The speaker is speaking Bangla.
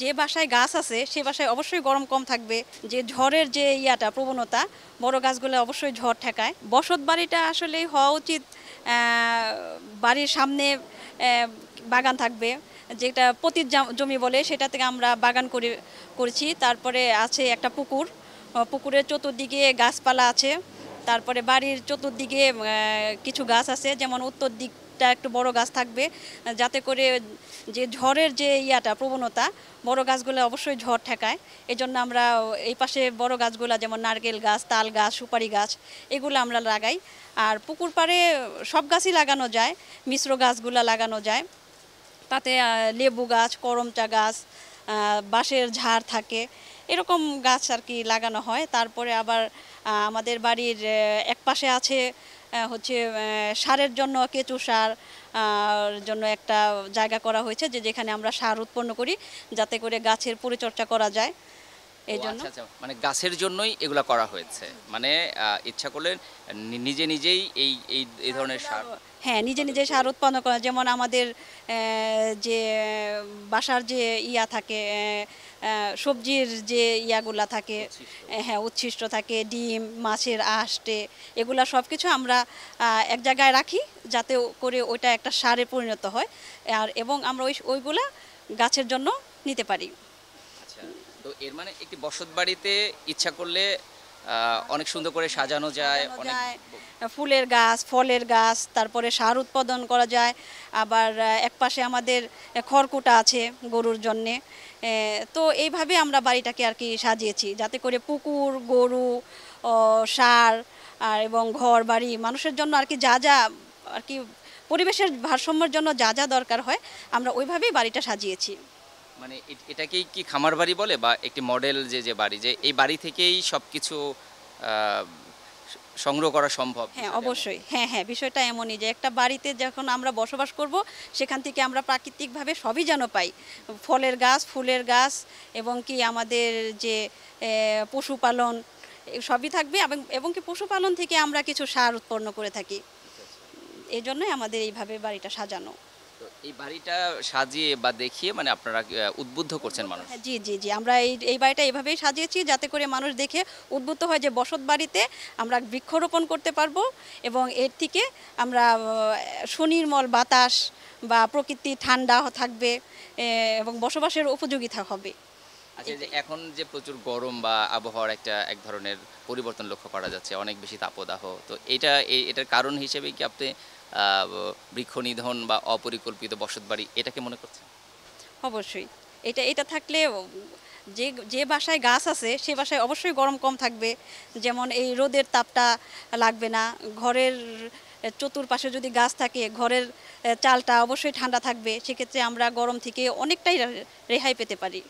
যে বাসায় গাছ আছে সে বাসায় অবশ্যই গরম কম থাকবে যে ঝড়ের যে ইয়াটা প্রবণতা বড় গাছগুলো অবশ্যই ঝড় ঠেকায় বসত বাড়িটা আসলে হওয়া উচিত বাড়ির সামনে বাগান থাকবে যেটা প্রতি জমি বলে সেটা থেকে আমরা বাগান করে করছি তারপরে আছে একটা পুকুর পুকুরের চতুর্দিকে গাছপালা আছে তারপরে বাড়ির চতুর্দিকে কিছু গাছ আছে যেমন উত্তর দিক একটা একটু বড় গাছ থাকবে যাতে করে যে ঝড়ের যে ইয়াটা প্রবণতা বড় গাছগুলো অবশ্যই ঝড় ঠেকায় এই জন্য আমরা এই পাশে বড় গাছগুলো যেমন নারকেল গাছ তাল গাছ সুপারি গাছ এগুলো আমরা লাগাই আর পুকুর পাড়ে সব গাছই লাগানো যায় মিশ্র গাছগুলো লাগানো যায় তাতে লেবু গাছ করমচা গাছ বাঁশের ঝাড় থাকে এরকম গাছ আর কি লাগানো হয় তারপরে আবার আমাদের বাড়ির এক পাশে আছে হচ্ছে সারের জন্য কেঁচু সার জন্য একটা জায়গা করা হয়েছে যে যেখানে আমরা সার উৎপন্ন করি যাতে করে গাছের পরিচর্যা করা যায় এই জন্য আচ্ছা, আচ্ছা। মানে গাছের জন্যই এগুলো করা হয়েছে মানে ইচ্ছা করলে নিজে নিজেই এই এই ধরনের সার হ্যাঁ নিজে নিজে সার উৎপন্ন করা যেমন আমাদের যে বাসার যে ইয়া থাকে সবজির যে ইয়াগুলা থাকে হ্যাঁ উচ্ছিষ্ট থাকে ডিম মাছের আষ্টে এগুলা সব কিছু আমরা এক জায়গায় রাখি যাতে করে ওইটা একটা সারে পরিণত হয় আর এবং আমরা ওই ওইগুলা গাছের জন্য নিতে পারি আচ্ছা, তো এর মানে একটি বসত বাড়িতে ইচ্ছা করলে অনেক সুন্দর করে সাজানো যায় অনেক ফুলের গাছ ফলের গাছ তারপরে সার উৎপাদন করা যায় আবার একপাশে আমাদের খড়কুটা আছে গরুর জন্যে তো এইভাবে আমরা বাড়িটাকে আর কি সাজিয়েছি যাতে করে পুকুর গরু সার আর এবং ঘর বাড়ি মানুষের জন্য আর কি যা যা আর কি পরিবেশের ভারসাম্যর জন্য যা যা দরকার হয় আমরা ওইভাবেই বাড়িটা সাজিয়েছি মানে এটাকেই কি খামার বাড়ি বলে বা একটি মডেল যে যে বাড়ি যে এই বাড়ি থেকেই সব কিছু সংগ্রহ করা সম্ভব হ্যাঁ অবশ্যই হ্যাঁ হ্যাঁ বিষয়টা এমনই যে একটা বাড়িতে যখন আমরা বসবাস করব সেখান থেকে আমরা প্রাকৃতিকভাবে সবই যেন পাই ফলের গাছ ফুলের গাছ এবং কি আমাদের যে পশুপালন সবই থাকবে এবং এবং কি পশুপালন থেকে আমরা কিছু সার উৎপন্ন করে থাকি আচ্ছা, আচ্ছা। এই জন্যই আমাদের এইভাবে বাড়িটা সাজানো তো এই বাড়িটা সাজিয়ে বা দেখিয়ে মানে আপনারা উদ্বুদ্ধ করছেন মানুষ হ্যাঁ, জি জি জি আমরা এই এই বাড়িটা এভাবেই সাজিয়েছি যাতে করে মানুষ দেখে উদ্বুদ্ধ হয় যে বসত বাড়িতে আমরা বৃক্ষরোপণ করতে পারবো এবং এর থেকে আমরা সুনির্মল বাতাস বা প্রকৃতি ঠান্ডা থাকবে এবং বসবাসের উপযোগিতা হবে আচ্ছা যে এখন যে প্রচুর গরম বা আবহাওয়ার একটা এক ধরনের পরিবর্তন লক্ষ্য করা যাচ্ছে অনেক বেশি তাপদাহ তো এটা এটার কারণ হিসেবে কি আপনি বৃক্ষ নিধন বা অপরিকল্পিত বসতবাড়ি এটাকে মনে করছেন অবশ্যই এটা এটা থাকলে যে যে বাসায় গাছ আছে সে বাসায় অবশ্যই গরম কম থাকবে যেমন এই রোদের তাপটা লাগবে না ঘরের চতুর্পাশে যদি গাছ থাকে ঘরের চালটা অবশ্যই ঠান্ডা থাকবে সেক্ষেত্রে আমরা গরম থেকে অনেকটাই রেহাই পেতে পারি